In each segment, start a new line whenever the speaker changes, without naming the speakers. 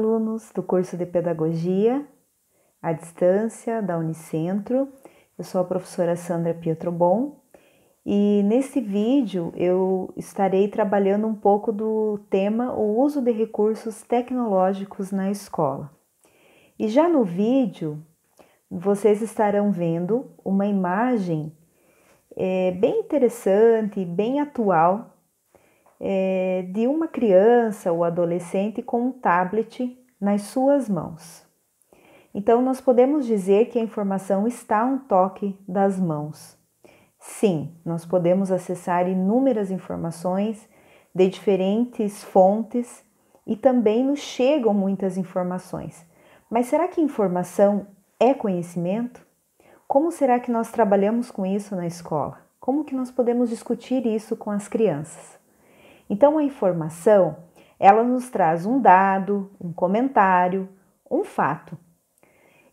alunos do curso de Pedagogia à Distância da Unicentro. Eu sou a professora Sandra Pietrobon e nesse vídeo eu estarei trabalhando um pouco do tema o uso de recursos tecnológicos na escola. E já no vídeo vocês estarão vendo uma imagem é, bem interessante, bem atual é, de uma criança ou adolescente com um tablet nas suas mãos. Então, nós podemos dizer que a informação está a um toque das mãos. Sim, nós podemos acessar inúmeras informações de diferentes fontes e também nos chegam muitas informações. Mas será que informação é conhecimento? Como será que nós trabalhamos com isso na escola? Como que nós podemos discutir isso com as crianças? Então a informação, ela nos traz um dado, um comentário, um fato.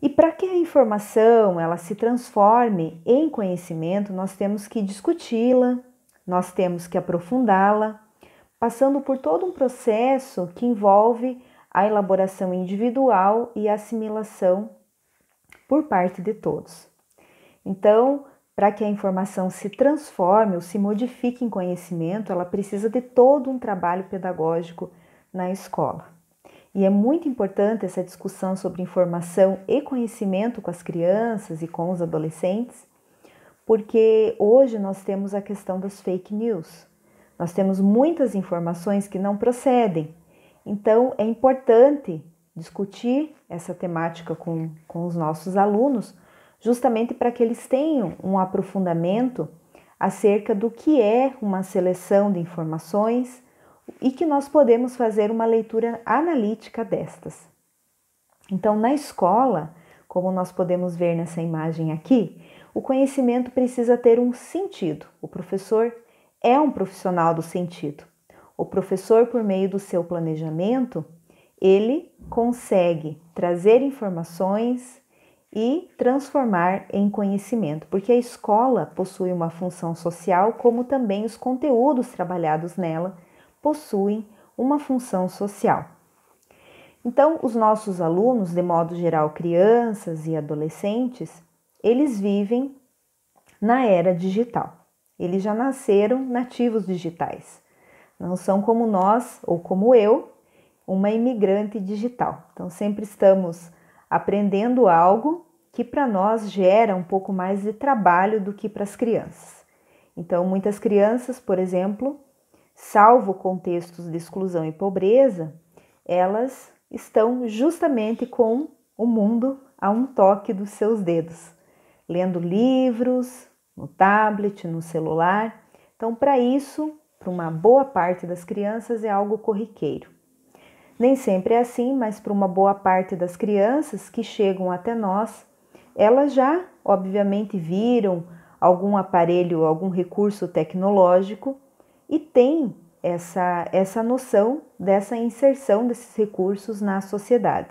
E para que a informação ela se transforme em conhecimento, nós temos que discuti-la, nós temos que aprofundá-la, passando por todo um processo que envolve a elaboração individual e a assimilação por parte de todos. Então, para que a informação se transforme ou se modifique em conhecimento, ela precisa de todo um trabalho pedagógico na escola. E é muito importante essa discussão sobre informação e conhecimento com as crianças e com os adolescentes, porque hoje nós temos a questão das fake news. Nós temos muitas informações que não procedem. Então, é importante discutir essa temática com, com os nossos alunos justamente para que eles tenham um aprofundamento acerca do que é uma seleção de informações e que nós podemos fazer uma leitura analítica destas. Então, na escola, como nós podemos ver nessa imagem aqui, o conhecimento precisa ter um sentido. O professor é um profissional do sentido. O professor, por meio do seu planejamento, ele consegue trazer informações, e transformar em conhecimento, porque a escola possui uma função social, como também os conteúdos trabalhados nela possuem uma função social. Então, os nossos alunos, de modo geral crianças e adolescentes, eles vivem na era digital. Eles já nasceram nativos digitais. Não são como nós ou como eu, uma imigrante digital. Então, sempre estamos aprendendo algo que para nós gera um pouco mais de trabalho do que para as crianças. Então, muitas crianças, por exemplo, salvo contextos de exclusão e pobreza, elas estão justamente com o mundo a um toque dos seus dedos, lendo livros, no tablet, no celular. Então, para isso, para uma boa parte das crianças, é algo corriqueiro. Nem sempre é assim, mas para uma boa parte das crianças que chegam até nós, elas já, obviamente, viram algum aparelho, algum recurso tecnológico e têm essa, essa noção dessa inserção desses recursos na sociedade.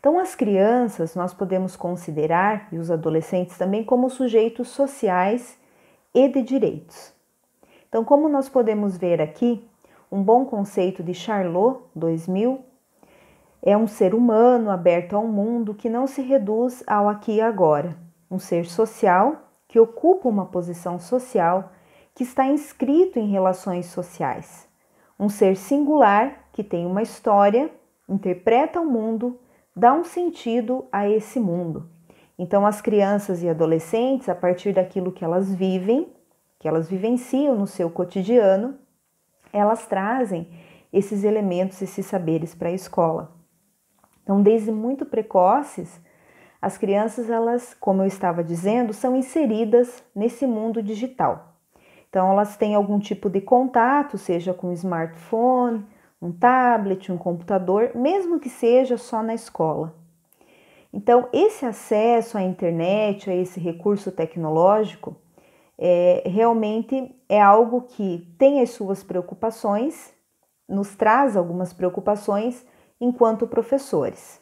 Então, as crianças nós podemos considerar, e os adolescentes também, como sujeitos sociais e de direitos. Então, como nós podemos ver aqui, um bom conceito de Charlot, 2000, é um ser humano aberto ao mundo que não se reduz ao aqui e agora, um ser social que ocupa uma posição social, que está inscrito em relações sociais, um ser singular que tem uma história, interpreta o mundo, dá um sentido a esse mundo. Então, as crianças e adolescentes, a partir daquilo que elas vivem, que elas vivenciam no seu cotidiano, elas trazem esses elementos, esses saberes para a escola. Então, desde muito precoces, as crianças, elas, como eu estava dizendo, são inseridas nesse mundo digital. Então, elas têm algum tipo de contato, seja com um smartphone, um tablet, um computador, mesmo que seja só na escola. Então, esse acesso à internet, a esse recurso tecnológico, é, realmente é algo que tem as suas preocupações, nos traz algumas preocupações enquanto professores.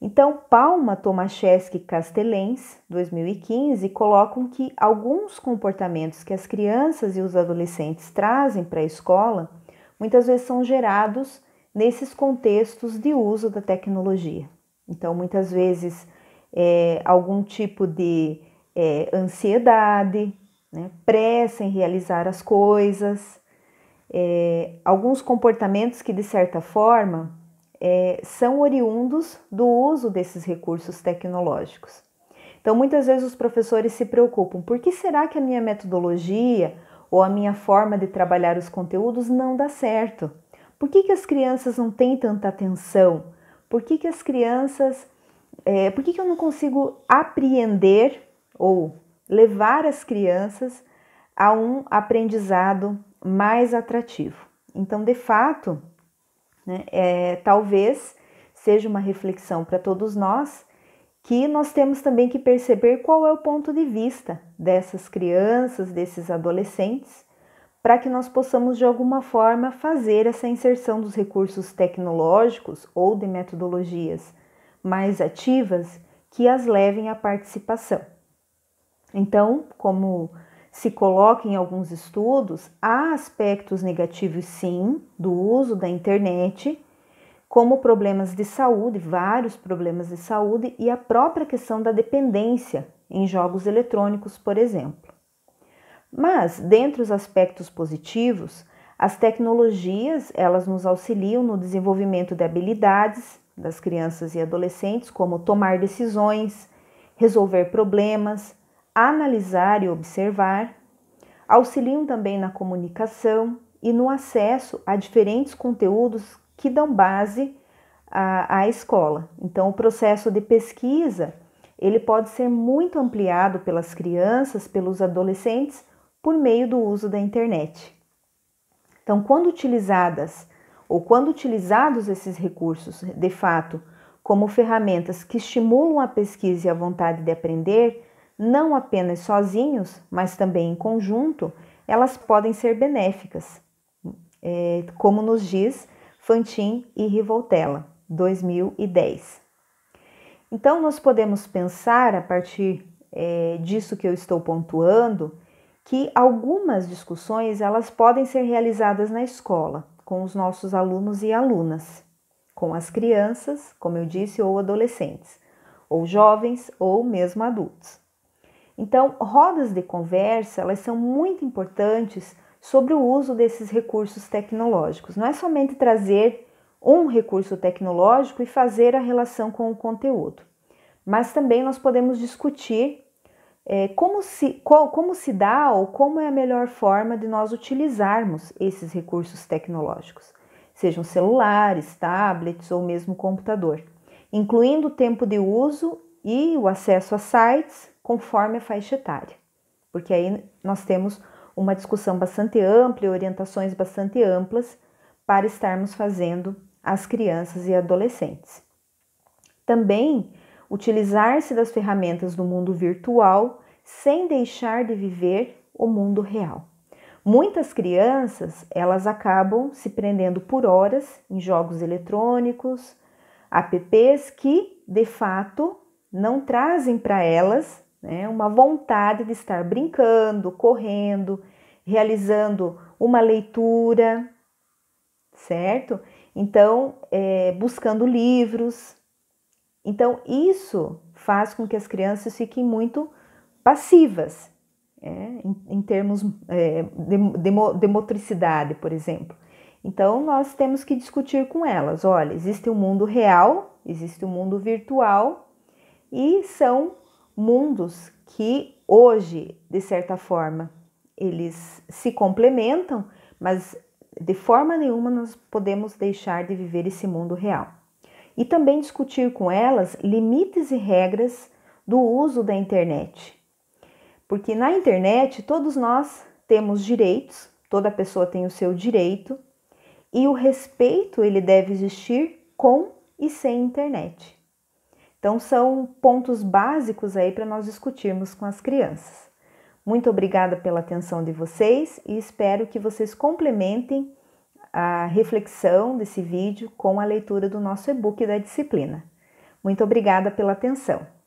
Então, Palma, Tomaszewski e Castelens, 2015, colocam que alguns comportamentos que as crianças e os adolescentes trazem para a escola muitas vezes são gerados nesses contextos de uso da tecnologia. Então, muitas vezes, é, algum tipo de é, ansiedade, né, pressa em realizar as coisas, é, alguns comportamentos que, de certa forma, é, são oriundos do uso desses recursos tecnológicos. Então, muitas vezes os professores se preocupam: por que será que a minha metodologia ou a minha forma de trabalhar os conteúdos não dá certo? Por que, que as crianças não têm tanta atenção? Por que, que as crianças. É, por que, que eu não consigo apreender ou levar as crianças a um aprendizado mais atrativo. Então, de fato, né, é, talvez seja uma reflexão para todos nós que nós temos também que perceber qual é o ponto de vista dessas crianças, desses adolescentes, para que nós possamos de alguma forma fazer essa inserção dos recursos tecnológicos ou de metodologias mais ativas que as levem à participação. Então, como se coloca em alguns estudos, há aspectos negativos sim do uso da internet, como problemas de saúde, vários problemas de saúde e a própria questão da dependência em jogos eletrônicos, por exemplo. Mas, dentre os aspectos positivos, as tecnologias, elas nos auxiliam no desenvolvimento de habilidades das crianças e adolescentes, como tomar decisões, resolver problemas, analisar e observar, auxiliam também na comunicação e no acesso a diferentes conteúdos que dão base à, à escola. Então, o processo de pesquisa ele pode ser muito ampliado pelas crianças, pelos adolescentes, por meio do uso da internet. Então, quando utilizadas ou quando utilizados esses recursos, de fato, como ferramentas que estimulam a pesquisa e a vontade de aprender, não apenas sozinhos, mas também em conjunto, elas podem ser benéficas, é, como nos diz Fantin e Rivoltella, 2010. Então, nós podemos pensar, a partir é, disso que eu estou pontuando, que algumas discussões elas podem ser realizadas na escola, com os nossos alunos e alunas, com as crianças, como eu disse, ou adolescentes, ou jovens, ou mesmo adultos. Então, rodas de conversa, elas são muito importantes sobre o uso desses recursos tecnológicos. Não é somente trazer um recurso tecnológico e fazer a relação com o conteúdo, mas também nós podemos discutir é, como, se, qual, como se dá ou como é a melhor forma de nós utilizarmos esses recursos tecnológicos, sejam celulares, tablets ou mesmo computador, incluindo o tempo de uso e o acesso a sites conforme a faixa etária, porque aí nós temos uma discussão bastante ampla e orientações bastante amplas para estarmos fazendo as crianças e adolescentes. Também utilizar-se das ferramentas do mundo virtual sem deixar de viver o mundo real. Muitas crianças, elas acabam se prendendo por horas em jogos eletrônicos, apps que, de fato, não trazem para elas né, uma vontade de estar brincando, correndo, realizando uma leitura, certo? Então, é, buscando livros. Então, isso faz com que as crianças fiquem muito passivas, é, em, em, termos é, de, de motricidade, por exemplo. Então, nós temos que discutir com elas: olha, existe o um mundo real, existe o um mundo virtual, e são mundos que hoje, de certa forma, eles se complementam, mas de forma nenhuma nós podemos deixar de viver esse mundo real. E também discutir com elas limites e regras do uso da internet. Porque na internet todos nós temos direitos, toda pessoa tem o seu direito, e o respeito ele deve existir com e sem internet. Então, são pontos básicos aí para nós discutirmos com as crianças. Muito obrigada pela atenção de vocês e espero que vocês complementem a reflexão desse vídeo com a leitura do nosso e-book da disciplina. Muito obrigada pela atenção.